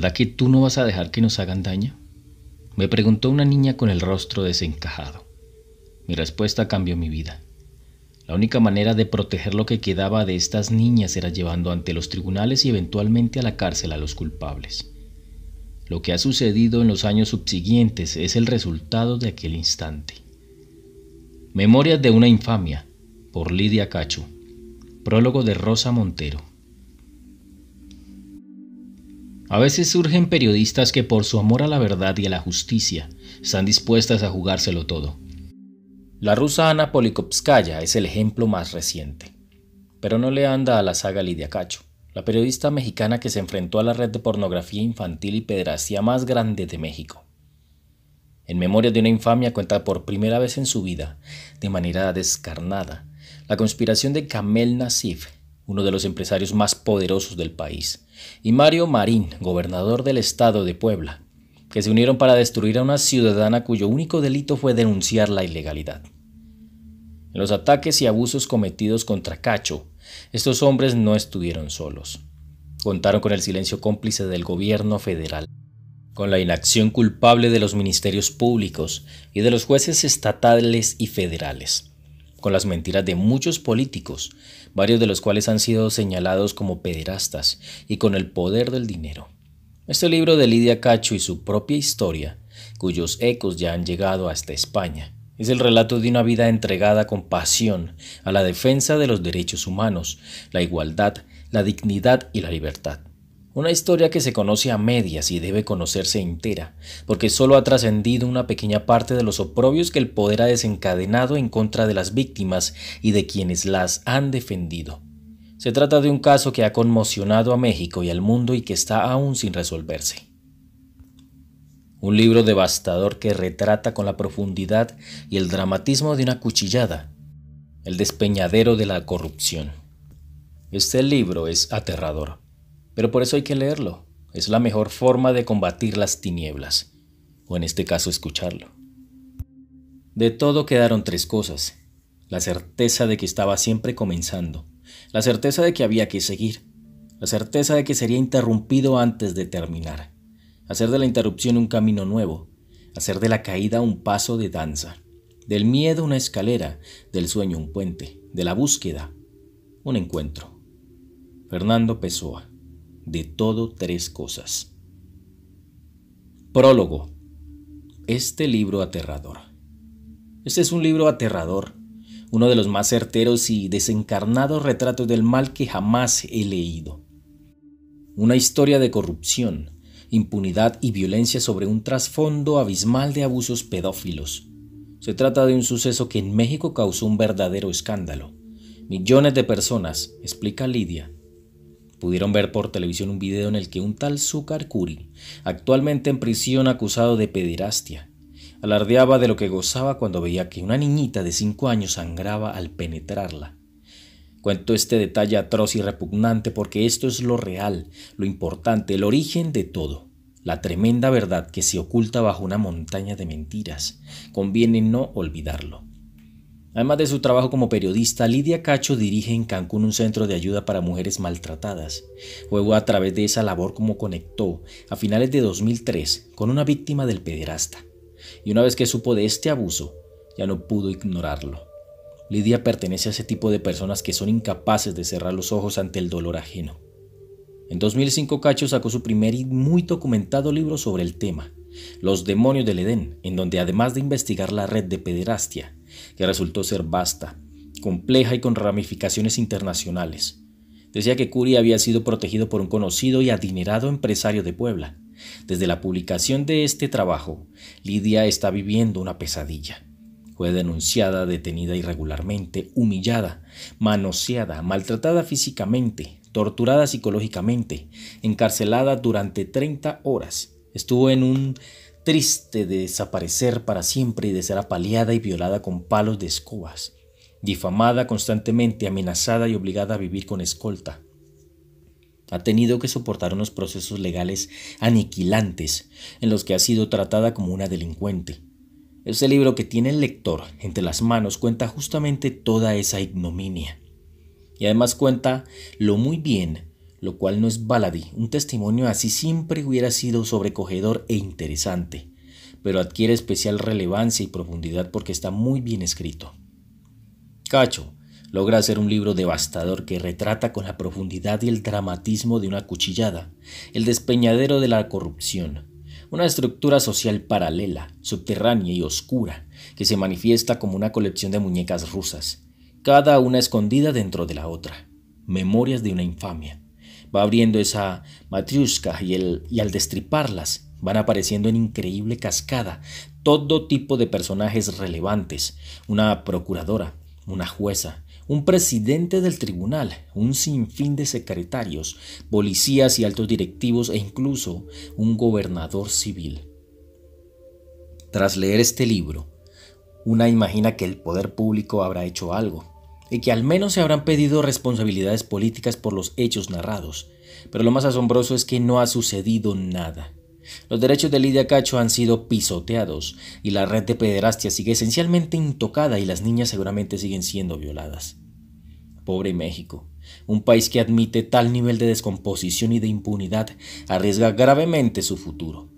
verdad que tú no vas a dejar que nos hagan daño? Me preguntó una niña con el rostro desencajado. Mi respuesta cambió mi vida. La única manera de proteger lo que quedaba de estas niñas era llevando ante los tribunales y eventualmente a la cárcel a los culpables. Lo que ha sucedido en los años subsiguientes es el resultado de aquel instante. Memorias de una infamia, por Lidia Cacho. Prólogo de Rosa Montero. A veces surgen periodistas que por su amor a la verdad y a la justicia están dispuestas a jugárselo todo. La rusa Ana Polikovskaya es el ejemplo más reciente, pero no le anda a la saga Lidia Cacho, la periodista mexicana que se enfrentó a la red de pornografía infantil y pederastía más grande de México. En memoria de una infamia cuenta por primera vez en su vida, de manera descarnada, la conspiración de Kamel Nasif, uno de los empresarios más poderosos del país, y Mario Marín, gobernador del estado de Puebla, que se unieron para destruir a una ciudadana cuyo único delito fue denunciar la ilegalidad. En los ataques y abusos cometidos contra Cacho, estos hombres no estuvieron solos. Contaron con el silencio cómplice del gobierno federal, con la inacción culpable de los ministerios públicos y de los jueces estatales y federales con las mentiras de muchos políticos, varios de los cuales han sido señalados como pederastas, y con el poder del dinero. Este libro de Lidia Cacho y su propia historia, cuyos ecos ya han llegado hasta España, es el relato de una vida entregada con pasión a la defensa de los derechos humanos, la igualdad, la dignidad y la libertad. Una historia que se conoce a medias y debe conocerse entera, porque solo ha trascendido una pequeña parte de los oprobios que el poder ha desencadenado en contra de las víctimas y de quienes las han defendido. Se trata de un caso que ha conmocionado a México y al mundo y que está aún sin resolverse. Un libro devastador que retrata con la profundidad y el dramatismo de una cuchillada, el despeñadero de la corrupción. Este libro es aterrador pero por eso hay que leerlo. Es la mejor forma de combatir las tinieblas, o en este caso escucharlo. De todo quedaron tres cosas. La certeza de que estaba siempre comenzando, la certeza de que había que seguir, la certeza de que sería interrumpido antes de terminar, hacer de la interrupción un camino nuevo, hacer de la caída un paso de danza, del miedo una escalera, del sueño un puente, de la búsqueda un encuentro. Fernando Pessoa de todo tres cosas. Prólogo. Este libro aterrador. Este es un libro aterrador, uno de los más certeros y desencarnados retratos del mal que jamás he leído. Una historia de corrupción, impunidad y violencia sobre un trasfondo abismal de abusos pedófilos. Se trata de un suceso que en México causó un verdadero escándalo. Millones de personas, explica Lidia, pudieron ver por televisión un video en el que un tal Zúcar Curi, actualmente en prisión acusado de pederastia, alardeaba de lo que gozaba cuando veía que una niñita de 5 años sangraba al penetrarla. Cuento este detalle atroz y repugnante porque esto es lo real, lo importante, el origen de todo, la tremenda verdad que se oculta bajo una montaña de mentiras. Conviene no olvidarlo. Además de su trabajo como periodista, Lidia Cacho dirige en Cancún un centro de ayuda para mujeres maltratadas. Luego, a través de esa labor como conectó, a finales de 2003, con una víctima del pederasta. Y una vez que supo de este abuso, ya no pudo ignorarlo. Lidia pertenece a ese tipo de personas que son incapaces de cerrar los ojos ante el dolor ajeno. En 2005 Cacho sacó su primer y muy documentado libro sobre el tema, Los demonios del Edén, en donde además de investigar la red de pederastia, que resultó ser vasta, compleja y con ramificaciones internacionales. Decía que Curie había sido protegido por un conocido y adinerado empresario de Puebla. Desde la publicación de este trabajo, Lidia está viviendo una pesadilla. Fue denunciada, detenida irregularmente, humillada, manoseada, maltratada físicamente, torturada psicológicamente, encarcelada durante 30 horas. Estuvo en un triste de desaparecer para siempre y de ser apaleada y violada con palos de escobas, difamada constantemente, amenazada y obligada a vivir con escolta. Ha tenido que soportar unos procesos legales aniquilantes en los que ha sido tratada como una delincuente. Ese libro que tiene el lector entre las manos cuenta justamente toda esa ignominia. Y además cuenta lo muy bien lo cual no es baladí. Un testimonio así siempre hubiera sido sobrecogedor e interesante, pero adquiere especial relevancia y profundidad porque está muy bien escrito. Cacho logra hacer un libro devastador que retrata con la profundidad y el dramatismo de una cuchillada, el despeñadero de la corrupción, una estructura social paralela, subterránea y oscura, que se manifiesta como una colección de muñecas rusas, cada una escondida dentro de la otra. Memorias de una infamia va abriendo esa matriusca y, el, y al destriparlas van apareciendo en increíble cascada todo tipo de personajes relevantes, una procuradora, una jueza, un presidente del tribunal, un sinfín de secretarios, policías y altos directivos e incluso un gobernador civil. Tras leer este libro, una imagina que el poder público habrá hecho algo, y que al menos se habrán pedido responsabilidades políticas por los hechos narrados, pero lo más asombroso es que no ha sucedido nada. Los derechos de Lidia Cacho han sido pisoteados y la red de pederastia sigue esencialmente intocada y las niñas seguramente siguen siendo violadas. Pobre México, un país que admite tal nivel de descomposición y de impunidad, arriesga gravemente su futuro.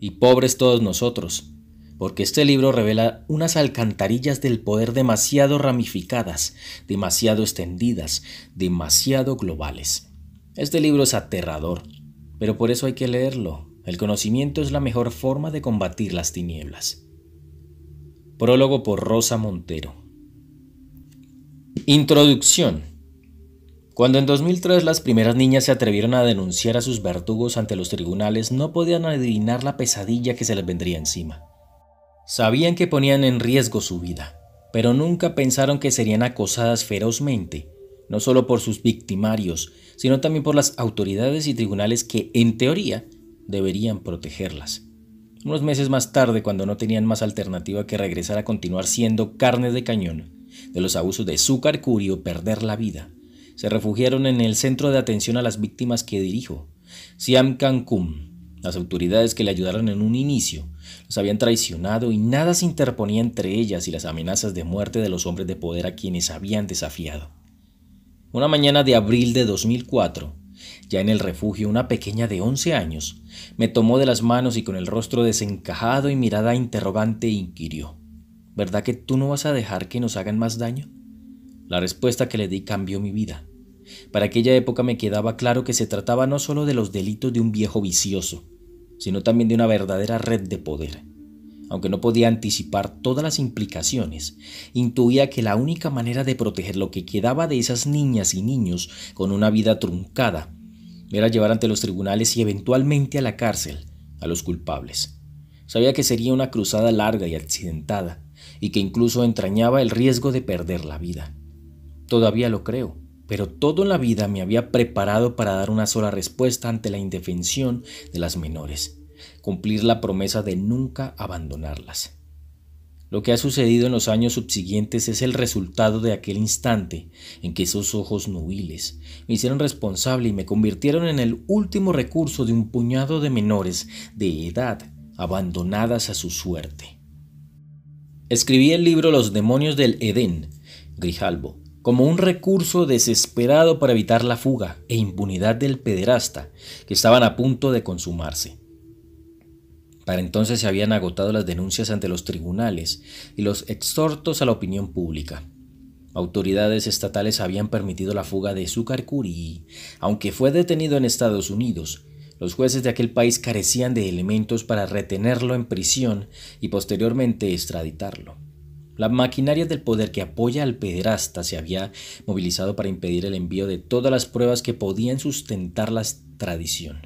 Y pobres todos nosotros, porque este libro revela unas alcantarillas del poder demasiado ramificadas, demasiado extendidas, demasiado globales. Este libro es aterrador, pero por eso hay que leerlo. El conocimiento es la mejor forma de combatir las tinieblas. Prólogo por Rosa Montero. Introducción. Cuando en 2003 las primeras niñas se atrevieron a denunciar a sus verdugos ante los tribunales, no podían adivinar la pesadilla que se les vendría encima. Sabían que ponían en riesgo su vida, pero nunca pensaron que serían acosadas ferozmente, no solo por sus victimarios, sino también por las autoridades y tribunales que, en teoría, deberían protegerlas. Unos meses más tarde, cuando no tenían más alternativa que regresar a continuar siendo carne de cañón de los abusos de su Curio perder la vida, se refugiaron en el centro de atención a las víctimas que dirijo, Siam Cancún, las autoridades que le ayudaron en un inicio los habían traicionado y nada se interponía entre ellas y las amenazas de muerte de los hombres de poder a quienes habían desafiado. Una mañana de abril de 2004, ya en el refugio, una pequeña de 11 años me tomó de las manos y con el rostro desencajado y mirada interrogante inquirió, ¿verdad que tú no vas a dejar que nos hagan más daño? La respuesta que le di cambió mi vida. Para aquella época me quedaba claro que se trataba no solo de los delitos de un viejo vicioso, sino también de una verdadera red de poder. Aunque no podía anticipar todas las implicaciones, intuía que la única manera de proteger lo que quedaba de esas niñas y niños con una vida truncada era llevar ante los tribunales y eventualmente a la cárcel a los culpables. Sabía que sería una cruzada larga y accidentada, y que incluso entrañaba el riesgo de perder la vida. Todavía lo creo, pero todo en la vida me había preparado para dar una sola respuesta ante la indefensión de las menores, cumplir la promesa de nunca abandonarlas. Lo que ha sucedido en los años subsiguientes es el resultado de aquel instante en que esos ojos nubiles me hicieron responsable y me convirtieron en el último recurso de un puñado de menores de edad abandonadas a su suerte. Escribí el libro Los demonios del Edén, Grijalbo, como un recurso desesperado para evitar la fuga e impunidad del pederasta que estaban a punto de consumarse. Para entonces se habían agotado las denuncias ante los tribunales y los exhortos a la opinión pública. Autoridades estatales habían permitido la fuga de Zúcar aunque fue detenido en Estados Unidos. Los jueces de aquel país carecían de elementos para retenerlo en prisión y posteriormente extraditarlo. La maquinaria del poder que apoya al pederasta se había movilizado para impedir el envío de todas las pruebas que podían sustentar la tradición.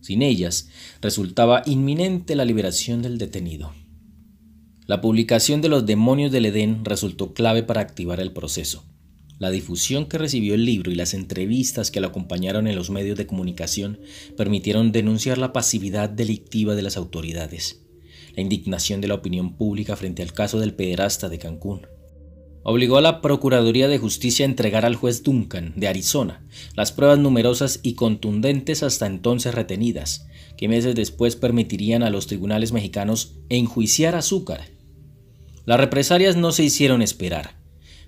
Sin ellas, resultaba inminente la liberación del detenido. La publicación de Los demonios del Edén resultó clave para activar el proceso. La difusión que recibió el libro y las entrevistas que lo acompañaron en los medios de comunicación permitieron denunciar la pasividad delictiva de las autoridades la indignación de la opinión pública frente al caso del pederasta de Cancún. Obligó a la Procuraduría de Justicia a entregar al juez Duncan, de Arizona, las pruebas numerosas y contundentes hasta entonces retenidas, que meses después permitirían a los tribunales mexicanos enjuiciar a Azúcar. Las represalias no se hicieron esperar.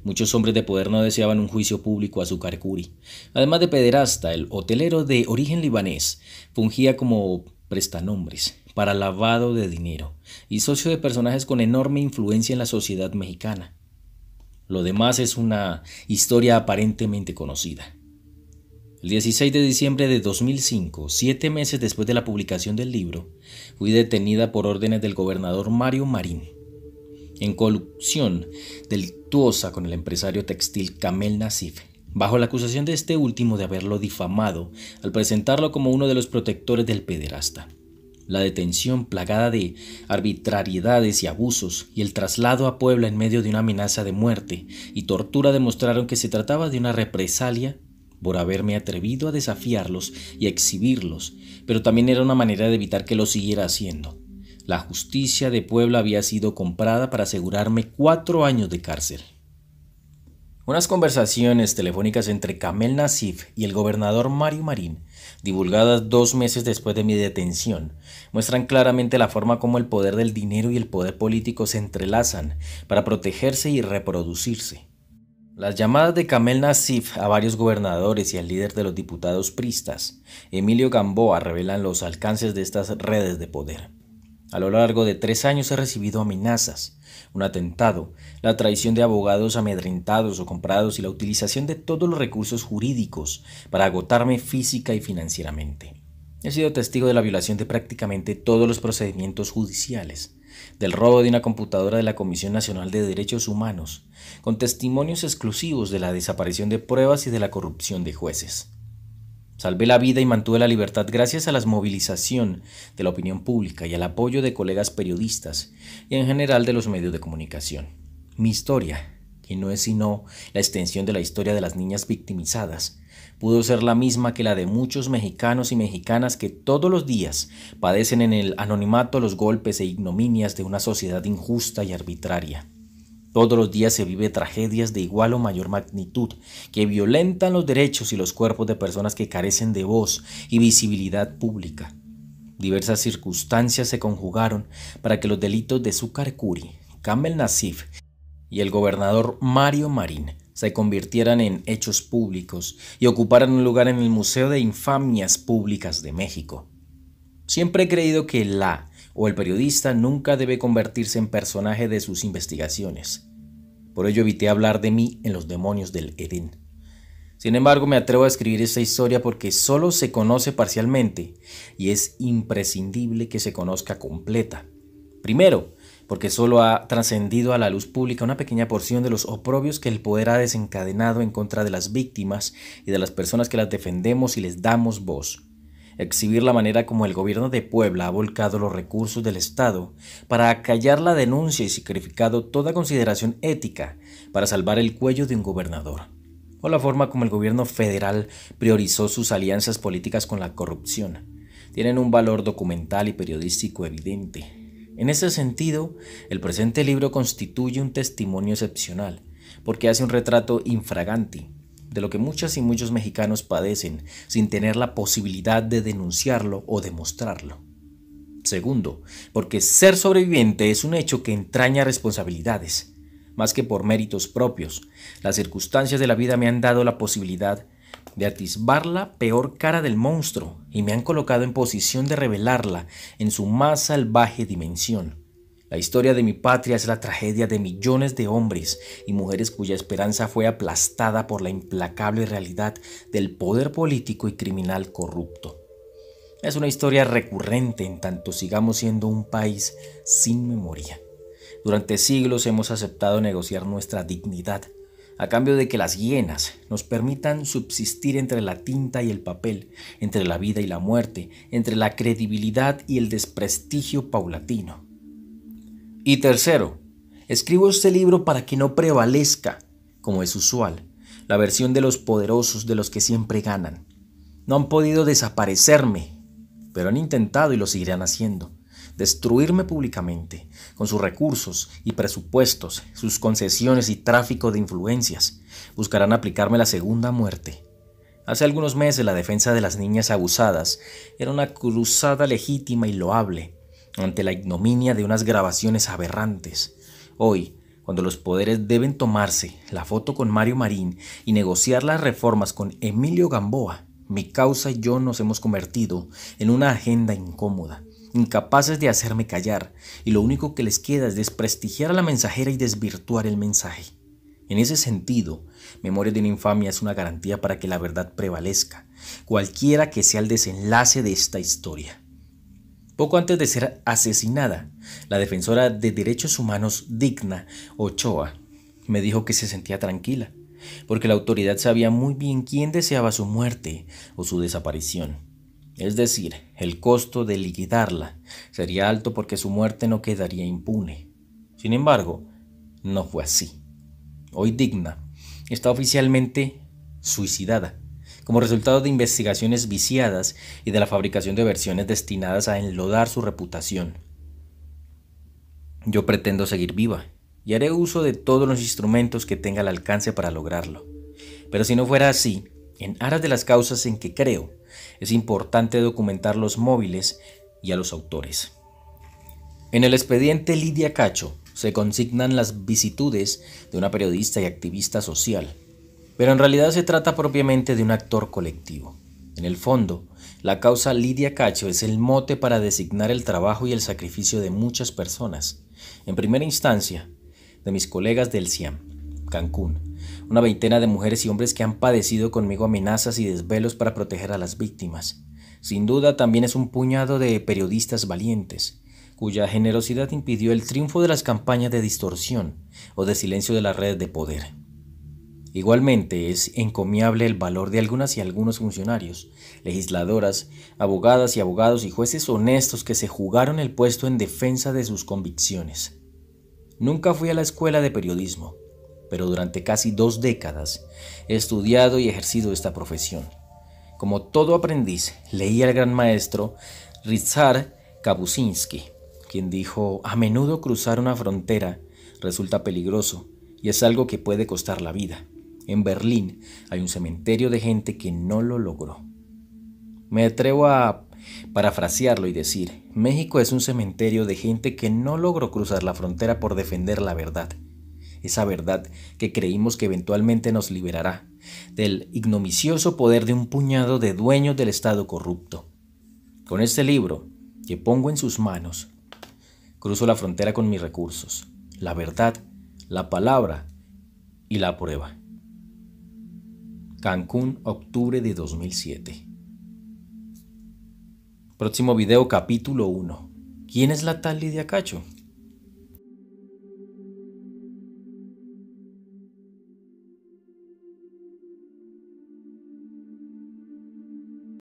Muchos hombres de poder no deseaban un juicio público a Azúcar Curi. Además de pederasta, el hotelero de origen libanés fungía como prestanombres para lavado de dinero y socio de personajes con enorme influencia en la sociedad mexicana. Lo demás es una historia aparentemente conocida. El 16 de diciembre de 2005, siete meses después de la publicación del libro, fui detenida por órdenes del gobernador Mario Marín, en colusión delictuosa con el empresario textil Camel Nasif, bajo la acusación de este último de haberlo difamado al presentarlo como uno de los protectores del pederasta la detención plagada de arbitrariedades y abusos, y el traslado a Puebla en medio de una amenaza de muerte y tortura demostraron que se trataba de una represalia por haberme atrevido a desafiarlos y a exhibirlos, pero también era una manera de evitar que lo siguiera haciendo. La justicia de Puebla había sido comprada para asegurarme cuatro años de cárcel. Unas conversaciones telefónicas entre Kamel Nasif y el gobernador Mario Marín, divulgadas dos meses después de mi detención, muestran claramente la forma como el poder del dinero y el poder político se entrelazan para protegerse y reproducirse. Las llamadas de Kamel Nasif a varios gobernadores y al líder de los diputados pristas, Emilio Gamboa, revelan los alcances de estas redes de poder. A lo largo de tres años he recibido amenazas, un atentado, la traición de abogados amedrentados o comprados y la utilización de todos los recursos jurídicos para agotarme física y financieramente. He sido testigo de la violación de prácticamente todos los procedimientos judiciales, del robo de una computadora de la Comisión Nacional de Derechos Humanos, con testimonios exclusivos de la desaparición de pruebas y de la corrupción de jueces. Salvé la vida y mantuve la libertad gracias a la movilización de la opinión pública y al apoyo de colegas periodistas y en general de los medios de comunicación. Mi historia, que no es sino la extensión de la historia de las niñas victimizadas, pudo ser la misma que la de muchos mexicanos y mexicanas que todos los días padecen en el anonimato los golpes e ignominias de una sociedad injusta y arbitraria. Todos los días se vive tragedias de igual o mayor magnitud que violentan los derechos y los cuerpos de personas que carecen de voz y visibilidad pública. Diversas circunstancias se conjugaron para que los delitos de Zucar Curi, Campbell Nasif y el gobernador Mario Marín se convirtieran en hechos públicos y ocuparan un lugar en el Museo de Infamias Públicas de México. Siempre he creído que la o el periodista nunca debe convertirse en personaje de sus investigaciones. Por ello evité hablar de mí en los demonios del Edén. Sin embargo, me atrevo a escribir esta historia porque solo se conoce parcialmente y es imprescindible que se conozca completa. Primero, porque solo ha trascendido a la luz pública una pequeña porción de los oprobios que el poder ha desencadenado en contra de las víctimas y de las personas que las defendemos y les damos voz. Exhibir la manera como el gobierno de Puebla ha volcado los recursos del Estado para acallar la denuncia y sacrificado toda consideración ética para salvar el cuello de un gobernador, o la forma como el gobierno federal priorizó sus alianzas políticas con la corrupción, tienen un valor documental y periodístico evidente en ese sentido, el presente libro constituye un testimonio excepcional, porque hace un retrato infraganti de lo que muchas y muchos mexicanos padecen sin tener la posibilidad de denunciarlo o demostrarlo. Segundo, porque ser sobreviviente es un hecho que entraña responsabilidades, más que por méritos propios. Las circunstancias de la vida me han dado la posibilidad de atisbar la peor cara del monstruo y me han colocado en posición de revelarla en su más salvaje dimensión. La historia de mi patria es la tragedia de millones de hombres y mujeres cuya esperanza fue aplastada por la implacable realidad del poder político y criminal corrupto. Es una historia recurrente en tanto sigamos siendo un país sin memoria. Durante siglos hemos aceptado negociar nuestra dignidad a cambio de que las hienas nos permitan subsistir entre la tinta y el papel, entre la vida y la muerte, entre la credibilidad y el desprestigio paulatino. Y tercero, escribo este libro para que no prevalezca, como es usual, la versión de los poderosos de los que siempre ganan. No han podido desaparecerme, pero han intentado y lo seguirán haciendo destruirme públicamente, con sus recursos y presupuestos, sus concesiones y tráfico de influencias. Buscarán aplicarme la segunda muerte. Hace algunos meses la defensa de las niñas abusadas era una cruzada legítima y loable ante la ignominia de unas grabaciones aberrantes. Hoy, cuando los poderes deben tomarse la foto con Mario Marín y negociar las reformas con Emilio Gamboa, mi causa y yo nos hemos convertido en una agenda incómoda, incapaces de hacerme callar, y lo único que les queda es desprestigiar a la mensajera y desvirtuar el mensaje. En ese sentido, Memoria de una infamia es una garantía para que la verdad prevalezca, cualquiera que sea el desenlace de esta historia. Poco antes de ser asesinada, la defensora de derechos humanos digna, Ochoa, me dijo que se sentía tranquila, porque la autoridad sabía muy bien quién deseaba su muerte o su desaparición es decir, el costo de liquidarla, sería alto porque su muerte no quedaría impune. Sin embargo, no fue así. Hoy Digna está oficialmente suicidada, como resultado de investigaciones viciadas y de la fabricación de versiones destinadas a enlodar su reputación. Yo pretendo seguir viva y haré uso de todos los instrumentos que tenga al alcance para lograrlo. Pero si no fuera así, en aras de las causas en que creo, es importante documentar los móviles y a los autores. En el expediente Lidia Cacho se consignan las vicitudes de una periodista y activista social, pero en realidad se trata propiamente de un actor colectivo. En el fondo, la causa Lidia Cacho es el mote para designar el trabajo y el sacrificio de muchas personas, en primera instancia, de mis colegas del CIAM, Cancún. Una veintena de mujeres y hombres que han padecido conmigo amenazas y desvelos para proteger a las víctimas. Sin duda también es un puñado de periodistas valientes, cuya generosidad impidió el triunfo de las campañas de distorsión o de silencio de las redes de poder. Igualmente es encomiable el valor de algunas y algunos funcionarios, legisladoras, abogadas y abogados y jueces honestos que se jugaron el puesto en defensa de sus convicciones. Nunca fui a la escuela de periodismo, pero durante casi dos décadas he estudiado y ejercido esta profesión. Como todo aprendiz, leí al gran maestro Ryszard Kabusinski, quien dijo, a menudo cruzar una frontera resulta peligroso y es algo que puede costar la vida. En Berlín hay un cementerio de gente que no lo logró. Me atrevo a parafrasearlo y decir, México es un cementerio de gente que no logró cruzar la frontera por defender la verdad esa verdad que creímos que eventualmente nos liberará del ignomicioso poder de un puñado de dueños del Estado corrupto. Con este libro, que pongo en sus manos, cruzo la frontera con mis recursos, la verdad, la palabra y la prueba. Cancún, octubre de 2007. Próximo video, capítulo 1. ¿Quién es la tal Lidia Cacho?